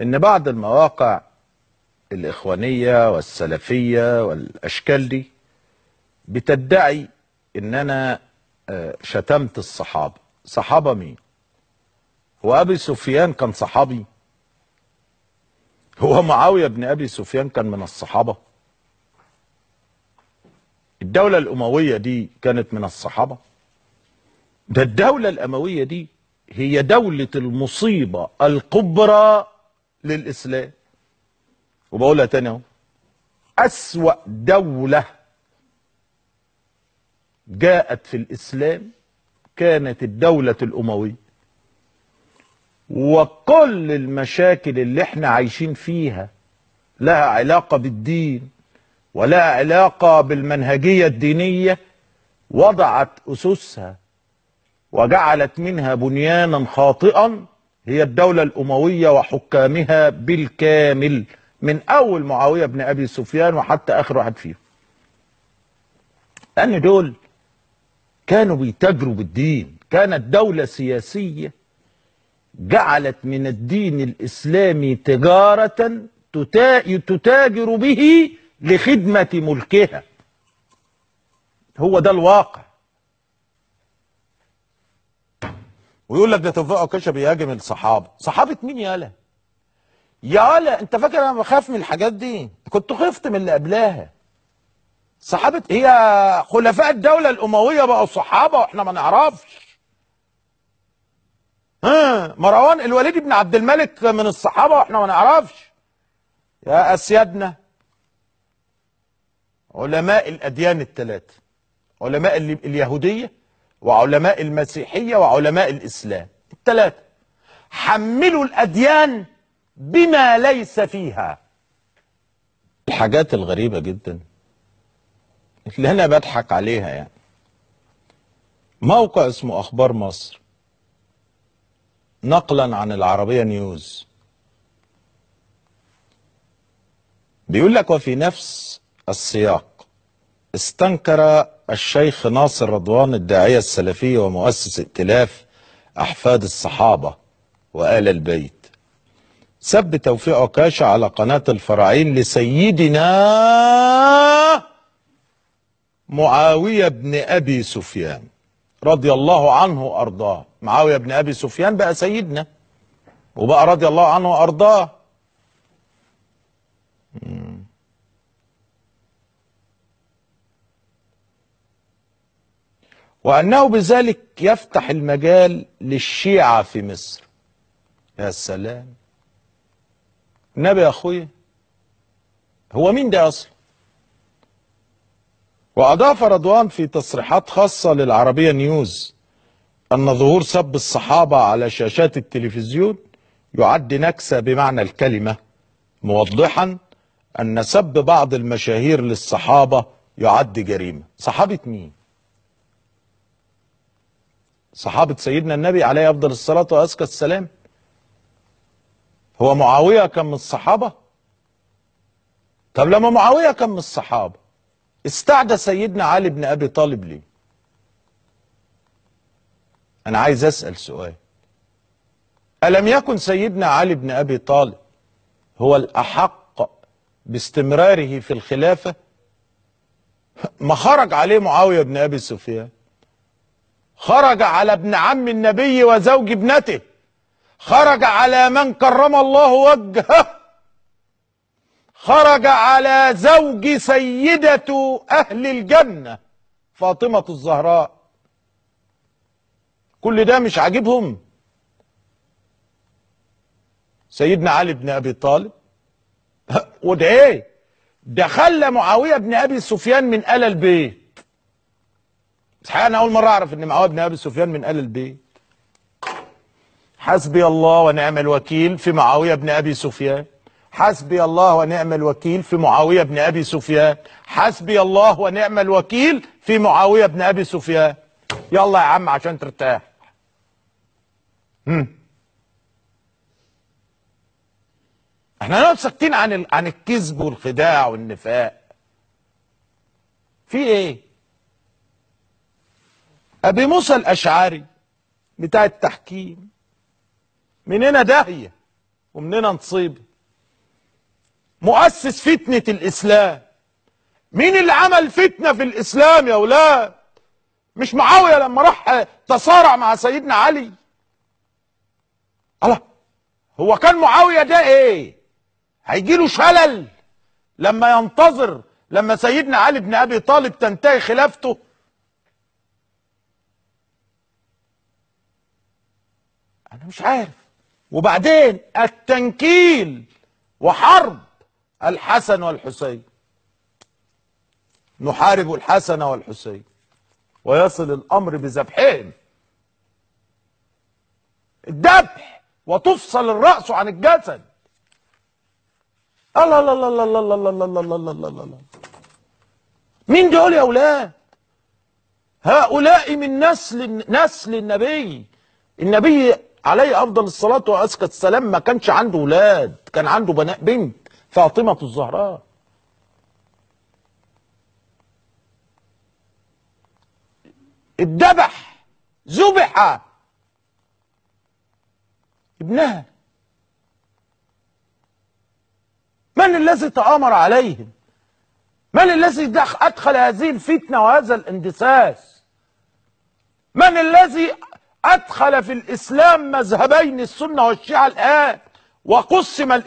ان بعض المواقع الاخوانية والسلفية والاشكال دي بتدعي ان انا آه، شتمت الصحابة صحابة مين هو ابي سفيان كان صحابي هو معاوية بن ابي سفيان كان من الصحابة الدولة الاموية دي كانت من الصحابة ده الدولة الاموية دي هي دولة المصيبة الكبرى للإسلام وبقولها تاني اهو أسوأ دولة جاءت في الإسلام كانت الدولة الأموية وكل المشاكل اللي احنا عايشين فيها لها علاقة بالدين ولها علاقة بالمنهجية الدينية وضعت أسسها وجعلت منها بنيانا خاطئا هي الدولة الأموية وحكامها بالكامل من أول معاوية بن أبي سفيان وحتى آخر واحد فيهم لأن دول كانوا بيتاجروا بالدين كانت دولة سياسية جعلت من الدين الإسلامي تجارة تتاجر به لخدمة ملكها هو ده الواقع ويقول لك ده توفيق عكاشه بيهاجم الصحابه صحابه مين يالا يالا انت فاكر انا بخاف من الحاجات دي كنت خفت من اللي قبلها صحابه هي خلفاء الدوله الامويه بقوا صحابه واحنا ما نعرفش ها مروان الوليد بن عبد الملك من الصحابه واحنا ما نعرفش يا اسيادنا علماء الاديان الثلاثه علماء اليهوديه وعلماء المسيحية وعلماء الإسلام الثلاثة حملوا الأديان بما ليس فيها الحاجات الغريبة جدا اللي أنا بضحك عليها يعني موقع اسمه أخبار مصر نقلا عن العربية نيوز بيقول لك وفي نفس السياق استنكر الشيخ ناصر رضوان الداعية السلفي ومؤسس ائتلاف أحفاد الصحابة وآل البيت سب توفيق عكاشة على قناة الفراعين لسيدنا معاوية بن أبي سفيان رضي الله عنه وأرضاه معاوية بن أبي سفيان بقى سيدنا وبقى رضي الله عنه وأرضاه وأنه بذلك يفتح المجال للشيعة في مصر يا سلام النبي يا أخويا هو مين ده أصلا وأضاف رضوان في تصريحات خاصة للعربية نيوز أن ظهور سب الصحابة على شاشات التلفزيون يعد نكسة بمعنى الكلمة موضحا أن سب بعض المشاهير للصحابة يعد جريمة صحابة مين؟ صحابة سيدنا النبي عليه أفضل الصلاة وأزكى السلام هو معاوية كان من الصحابة طب لما معاوية كان من الصحابة استعدى سيدنا علي بن أبي طالب ليه أنا عايز أسأل سؤال ألم يكن سيدنا علي بن أبي طالب هو الأحق باستمراره في الخلافة ما خرج عليه معاوية بن أبي سفيان خرج على ابن عم النبي وزوج ابنته خرج على من كرم الله وجهه خرج على زوج سيدة أهل الجنة فاطمة الزهراء كل ده مش عاجبهم سيدنا علي بن أبي طالب وده ايه ده خلى معاوية بن أبي سفيان من آل البيت بس حقيقة أنا أول مرة أعرف إن معاوية بن أبي سفيان من آل البيت حسبي الله ونعم الوكيل في معاوية بن أبي سفيان حسبي الله ونعم الوكيل في معاوية بن أبي سفيان حسبي الله ونعم الوكيل في معاوية بن أبي سفيان يلا يا عم عشان ترتاح احنا نقعد ساكتين عن ال... عن الكذب والخداع والنفاق في ايه ابي موسى الاشعري بتاع التحكيم مننا داهيه ومننا نصيبي مؤسس فتنه الاسلام مين اللي عمل فتنه في الاسلام يا ولاد مش معاويه لما راح آه، تصارع مع سيدنا علي الله هو كان معاويه ده ايه هيجيله شلل لما ينتظر لما سيدنا علي بن ابي طالب تنتهي خلافته مش عارف وبعدين التنكيل وحرب الحسن والحسين نحارب الحسن والحسين ويصل الامر بذبحهم الذبح وتفصل الراس عن الجسد الله الله الله الله الله الله الله الله الله الله الله مين دول يا اولاد هؤلاء من نسل نسل النبي النبي عليه افضل الصلاه وازكى السلام ما كانش عنده ولاد كان عنده بناء بنت فاطمه الزهراء الدبح ذبح ابنها من الذي تآمر عليهم من الذي أدخل هذه الفتنة وهذا الاندساس من الذي أدخل في الإسلام مذهبين السنة والشيعة الآن وقسم